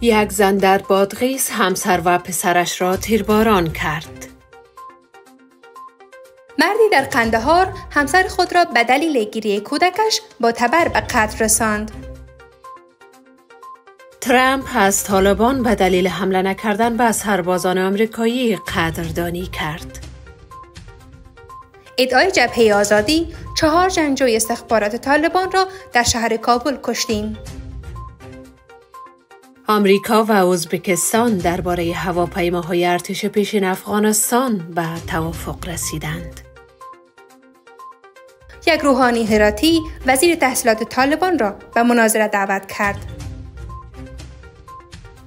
یک زن در بادغیس همسر و پسرش را تیرباران کرد. مردی در قندهار همسر خود را به دلیل گیری کودکش با تبر به قتل رساند. ترامپ از طالبان به دلیل حمله نکردن به سربازان آمریکایی قدردانی کرد. ادعای جبهه آزادی چهار جنگجوی استخبارات طالبان را در شهر کابل کشتیم. آمریکا و ازبکستان درباره هواپیماهای ارتش پیشین افغانستان به توافق رسیدند. یک روحانی هراتی وزیر تحصیلات طالبان را به مناظره دعوت کرد.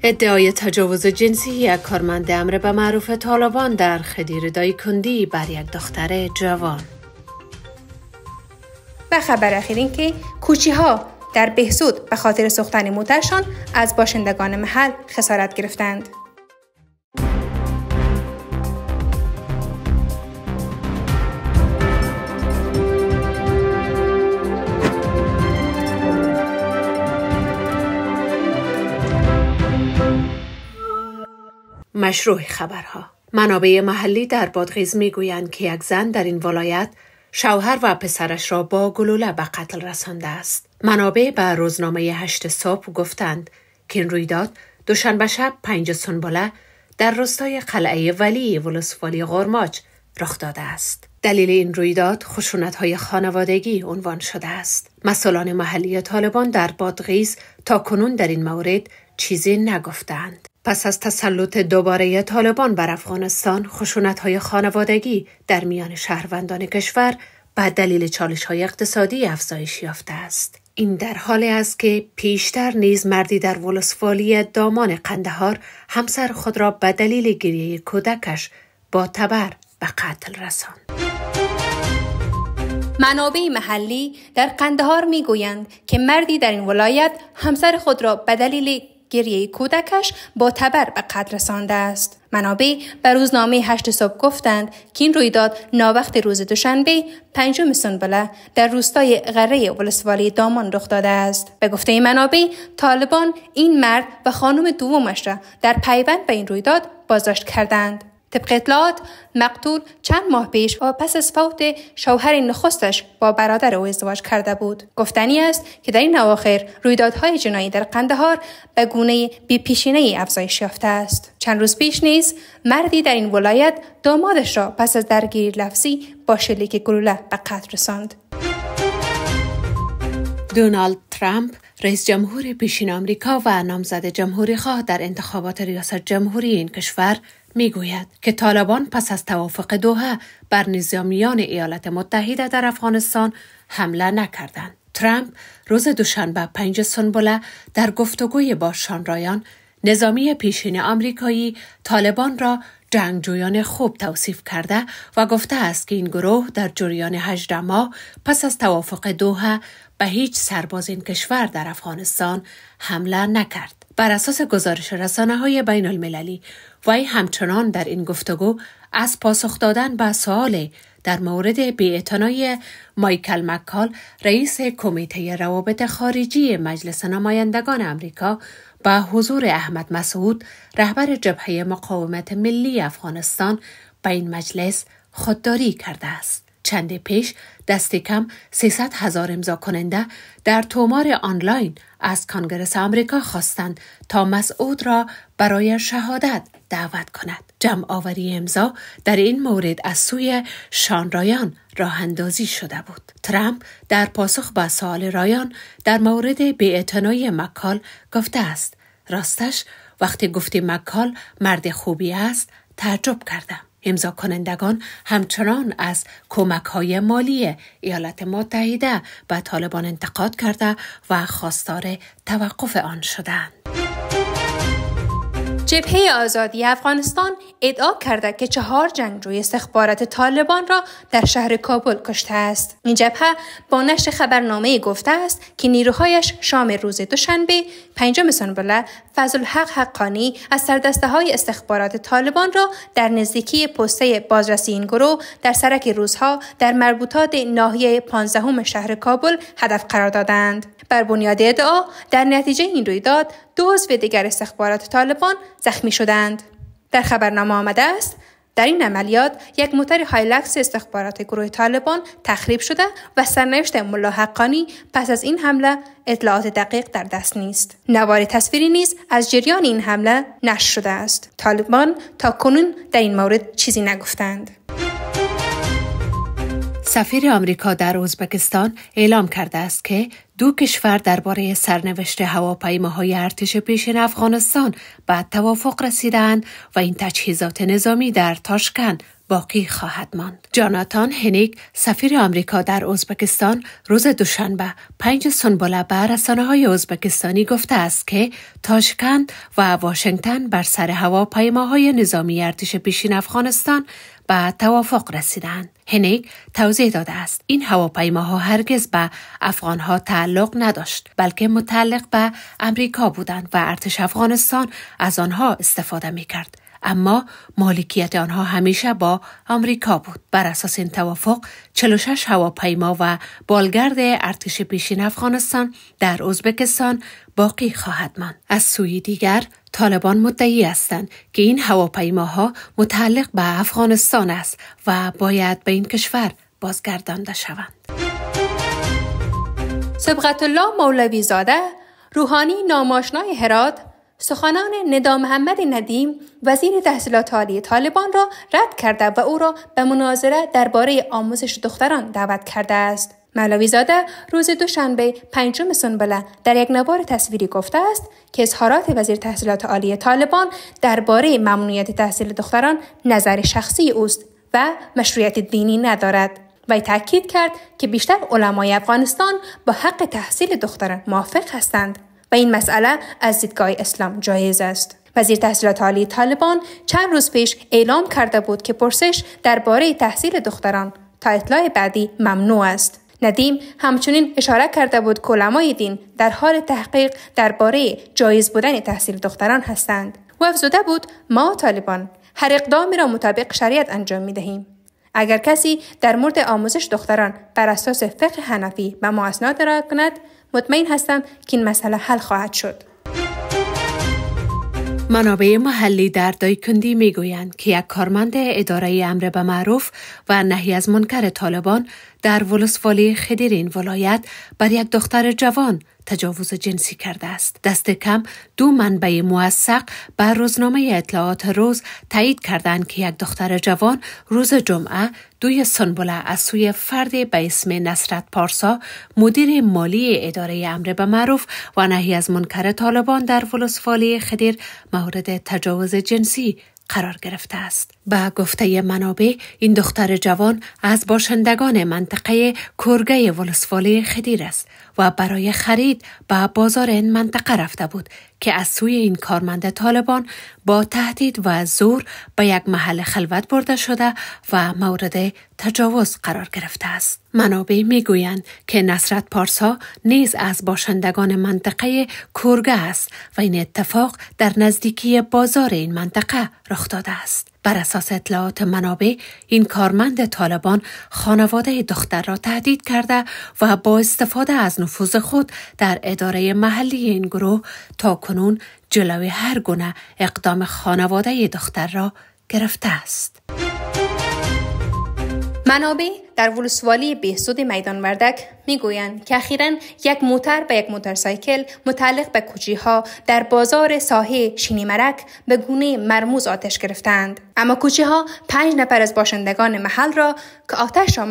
ادعای تجاوز جنسی یک کارمند امر به معروف طالبان در خدیر دایکندی بر یک دختر جوان. و خبر اخیر که کوچی ها در بهسود به خاطر سوختن موترشان از باشندگان محل خسارت گرفتند. مشروع خبرها منابع محلی در بادغیز میگویند که یک زن در این ولایت شوهر و پسرش را با گلوله به قتل رسانده است منابع به روزنامه هشت صبح گفتند که این رویداد دوشنبه شب پنج سنبله در روستای قلعه ولی ولسوالی غرماج رخ داده است. دلیل این رویداد خشونت‌های خانوادگی عنوان شده است. مسئولان محلی طالبان در بادغیز تا کنون در این مورد چیزی نگفتند. پس از تسلط دوباره طالبان بر افغانستان خشونت‌های خانوادگی در میان شهروندان کشور به دلیل های اقتصادی افزایش یافته است. این در حالی است که پیشتر نیز مردی در ولسوالی دامان قندهار همسر خود را به دلیل گریه کودکش با تبر به قتل رساند. منابع محلی در قندهار می گویند که مردی در این ولایت همسر خود را به دلیل گریه کودکش با تبر به قتل رسانده است. منابع به روزنامه هشت صبح گفتند که این رویداد ناوقت روز دوشنبه پنجم سنبله در روستای غره ولسوالی دامان رخ داده است به گفته منابع طالبان این مرد و خانم دومش را در پیوند به این رویداد بازداشت کردند طبق اطلاعات مقتول چند ماه پیش و پس از فوت شوهر نخستش با برادر او ازدواج کرده بود گفتنی است که در این اواخر رویدادهای جنایی در قندهار به گونه ای افزایش یافته است چند روز پیش نیز مردی در این ولایت دامادش را پس از درگیری لفظی با شلیک گلوله به قتل رساند دونالد ترامپ رئیس جمهور پیشین آمریکا و نامزد جمهوری خواه در انتخابات ریاست جمهوری این کشور میگوید که طالبان پس از توافق دوحه بر نظامیان ایالات متحده در افغانستان حمله نکردند. ترامپ روز دوشنبه پنج سنبله در گفتگوی با شانرایان نظامی پیشین آمریکایی طالبان را جنگجویان خوب توصیف کرده و گفته است که این گروه در جریان 18 ماه پس از توافق دوحه به هیچ سرباز این کشور در افغانستان حمله نکرد. بر اساس گزارش رسانه های بین المللی وی همچنان در این گفتگو از پاسخ دادن به سوال در مورد بیعتنای مایکل مکال رئیس کمیته روابط خارجی مجلس نمایندگان امریکا با حضور احمد مسعود رهبر جبهه مقاومت ملی افغانستان به این مجلس خودداری کرده است. چند پیش دست کم 300 هزار امضا کننده در تومار آنلاین از کانگرس آمریکا خواستند تا مسعود را برای شهادت دعوت کند. جمع آوری امضا در این مورد از سوی شان رایان راه اندازی شده بود. ترامپ در پاسخ به سوال رایان در مورد بی‌اعتنایی مکال گفته است: راستش وقتی گفتی مکال مرد خوبی است تعجب کردم. امضا کنندگان همچنان از کمک های مالی ایالات متحده به طالبان انتقاد کرده و خواستار توقف آن شدند. جبهه آزادی افغانستان ادعا کرده که چهار جنگجوی استخبارات طالبان را در شهر کابل کشته است. این جبهه با نشر خبرنامه گفته است که نیروهایش شام روز دوشنبه پنجم سنبله حق حقانی از سردسته های استخبارات طالبان را در نزدیکی پسته بازرسی این گروه در سرک روزها در مربوطات ناحیه پانزدهم شهر کابل هدف قرار دادند. بر بنیاد ادعا در نتیجه این رویداد دو عضو دیگر استخبارات طالبان زخمی شدند در خبرنامه آمده است در این عملیات یک موتر هایلکس استخبارات گروه طالبان تخریب شده و سرنوشت ملا حقانی پس از این حمله اطلاعات دقیق در دست نیست نوار تصویری نیز از جریان این حمله نشر شده است طالبان تا کنون در این مورد چیزی نگفتند سفیر آمریکا در ازبکستان اعلام کرده است که دو کشور درباره سرنوشت هواپیماهای ارتش پیشین افغانستان به توافق رسیدند و این تجهیزات نظامی در تاشکند باقی خواهد ماند. جاناتان هنیک سفیر آمریکا در ازبکستان روز دوشنبه پنج سنبله به رسانه های ازبکستانی گفته است که تاشکند و واشنگتن بر سر هواپیماهای نظامی ارتش پیشین افغانستان به توافق رسیدند. هنیک توضیح داده است این هواپیماها هرگز به افغانها تعلق نداشت بلکه متعلق به امریکا بودند و ارتش افغانستان از آنها استفاده می کرد. اما مالکیت آنها همیشه با آمریکا بود بر اساس این توافق 46 هواپیما و بالگرد ارتش پیشین افغانستان در ازبکستان باقی خواهد ماند از سوی دیگر طالبان مدعی هستند که این هواپیماها متعلق به افغانستان است و باید به این کشور بازگردانده شوند سبغت الله مولوی زاده روحانی ناماشنای هرات سخنان ندا محمد ندیم وزیر تحصیلات عالی طالبان را رد کرده و او را به مناظره درباره آموزش دختران دعوت کرده است مولوی زاده روز دوشنبه پنجم سنبله در یک نوار تصویری گفته است که اظهارات وزیر تحصیلات عالی طالبان درباره ممنوعیت تحصیل دختران نظر شخصی اوست و مشروعیت دینی ندارد وی تاکید کرد که بیشتر علمای افغانستان با حق تحصیل دختران موافق هستند و این مسئله از دیدگاه اسلام جایز است. وزیر تحصیلات عالی طالبان چند روز پیش اعلام کرده بود که پرسش درباره تحصیل دختران تا اطلاع بعدی ممنوع است. ندیم همچنین اشاره کرده بود که علمای دین در حال تحقیق درباره جایز بودن تحصیل دختران هستند و افزوده بود ما طالبان هر اقدامی را مطابق شریعت انجام می دهیم. اگر کسی در مورد آموزش دختران بر اساس فقه حنفی و ما اسناد کند مطمئن هستم که این مسئله حل خواهد شد. منابع محلی در دایکندی می که یک کارمند اداره امر به معروف و نهی از منکر طالبان در ولسوالی خدیرین ولایت بر یک دختر جوان تجاوز جنسی کرده است دست کم دو منبع موثق بر روزنامه اطلاعات روز تایید کردند که یک دختر جوان روز جمعه دوی سنبله از سوی فردی به اسم نصرت پارسا مدیر مالی اداره امر به معروف و نهی از منکر طالبان در ولسوالی خدیر مورد تجاوز جنسی قرار گرفته است. به گفته منابع این دختر جوان از باشندگان منطقه کرگه ولسوالی خدیر است و برای خرید به بازار این منطقه رفته بود که از سوی این کارمند طالبان با تهدید و زور به یک محل خلوت برده شده و مورد تجاوز قرار گرفته است. منابع میگویند که نصرت پارسا نیز از باشندگان منطقه کورگه است و این اتفاق در نزدیکی بازار این منطقه رخ داده است. بر اساس اطلاعات منابع این کارمند طالبان خانواده دختر را تهدید کرده و با استفاده از نفوذ خود در اداره محلی این گروه تا کنون جلوی هر گونه اقدام خانواده دختر را گرفته است. منابع در ولسوالی بهسود میدان وردک میگویند که اخیرا یک موتر به یک موترسایکل متعلق به کوچی ها در بازار ساحه شینی مرک به گونه مرموز آتش گرفتند اما کوچی ها پنج نفر از باشندگان محل را که آتش را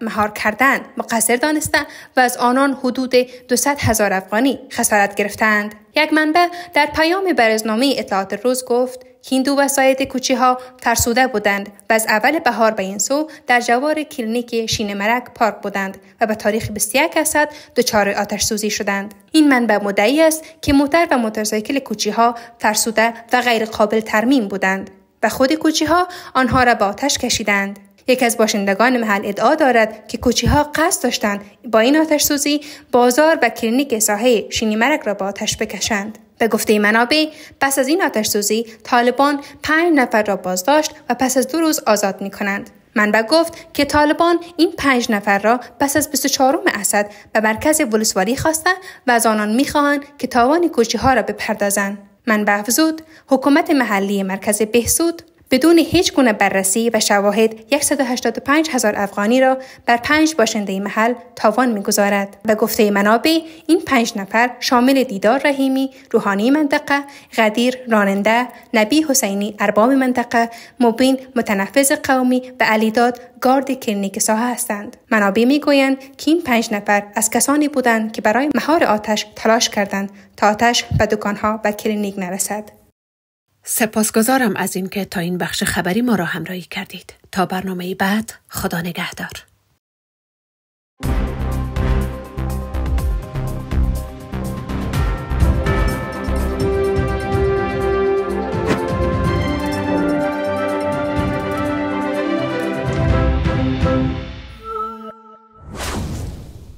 مهار کردند مقصر دانستند و از آنان حدود 200 هزار افغانی خسارت گرفتند یک منبع در پیام برزنامه اطلاعات روز گفت هندو و کوچی ها فرسوده بودند و از اول بهار به این سو در جوار کلینیک شین مرک پارک بودند و به تاریخ 21 اسد دچار آتش سوزی شدند این منبع مدعی است که موتر و کوچی ها فرسوده و غیر قابل ترمیم بودند و خود کوچی ها آنها را به آتش کشیدند یکی از باشندگان محل ادعا دارد که کوچی ها قصد داشتند با این آتش سوزی بازار و کلینیک ساحه شینیمرک را با آتش بکشند. به گفته منابع پس از این سوزی، طالبان پنج نفر را بازداشت و پس از دو روز آزاد می کنند. منبع گفت که طالبان این پنج نفر را پس از 24 اسد به مرکز ولسوالی خواسته و از آنان میخواهند که تاوان کوچی ها را بپردازند. منبع افزود حکومت محلی مرکز بهسود بدون هیچ گونه بررسی و شواهد 185 هزار افغانی را بر پنج باشنده محل تاوان میگذارد و گفته منابع این پنج نفر شامل دیدار رحیمی روحانی منطقه غدیر راننده نبی حسینی ارباب منطقه مبین متنفذ قومی و علیداد گارد کلینیک ساحه هستند منابع میگویند که این پنج نفر از کسانی بودند که برای مهار آتش تلاش کردند تا آتش به دکانها و کلینیک نرسد سپاسگزارم از اینکه تا این بخش خبری ما را همراهی کردید تا برنامه بعد خدا نگهدار